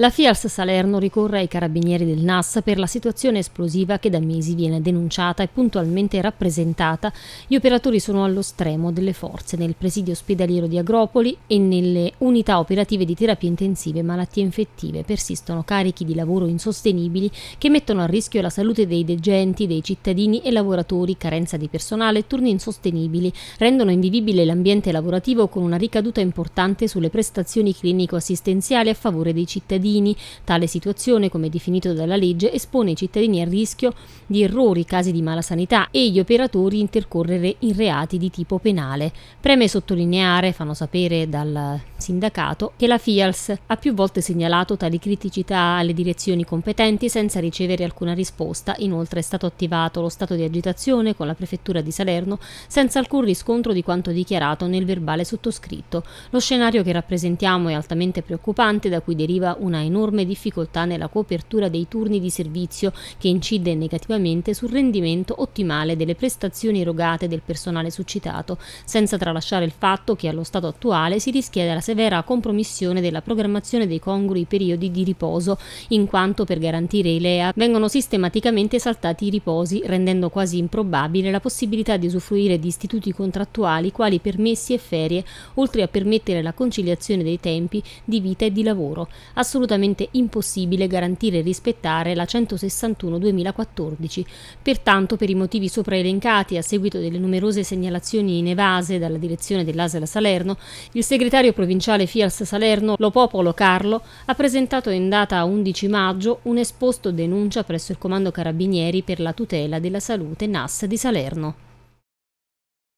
La FIALS Salerno ricorre ai carabinieri del NAS per la situazione esplosiva che da mesi viene denunciata e puntualmente rappresentata. Gli operatori sono allo stremo delle forze nel presidio ospedaliero di Agropoli e nelle unità operative di terapie intensive e malattie infettive. Persistono carichi di lavoro insostenibili che mettono a rischio la salute dei degenti, dei cittadini e lavoratori, carenza di personale, turni insostenibili, rendono invivibile l'ambiente lavorativo con una ricaduta importante sulle prestazioni clinico-assistenziali a favore dei cittadini cittadini. Tale situazione, come definito dalla legge, espone i cittadini al rischio di errori, casi di mala sanità e gli operatori intercorrere in reati di tipo penale. Preme sottolineare, fanno sapere dal sindacato, che la FIALS ha più volte segnalato tali criticità alle direzioni competenti senza ricevere alcuna risposta. Inoltre è stato attivato lo stato di agitazione con la prefettura di Salerno senza alcun riscontro di quanto dichiarato nel verbale sottoscritto. Lo scenario che rappresentiamo è altamente preoccupante da cui deriva una enorme difficoltà nella copertura dei turni di servizio che incide negativamente sul rendimento ottimale delle prestazioni erogate del personale suscitato, senza tralasciare il fatto che allo stato attuale si rischiede la severa compromissione della programmazione dei congrui periodi di riposo, in quanto per garantire i LEA vengono sistematicamente saltati i riposi, rendendo quasi improbabile la possibilità di usufruire di istituti contrattuali quali permessi e ferie, oltre a permettere la conciliazione dei tempi di vita e di lavoro. Assolutamente impossibile garantire e rispettare la 161-2014. Pertanto, per i motivi sopra elencati, a seguito delle numerose segnalazioni in evase dalla direzione dell'Asela Salerno, il segretario provinciale provinciale Fias Salerno Lo Popolo Carlo ha presentato in data 11 maggio un esposto denuncia presso il Comando Carabinieri per la tutela della salute NAS di Salerno.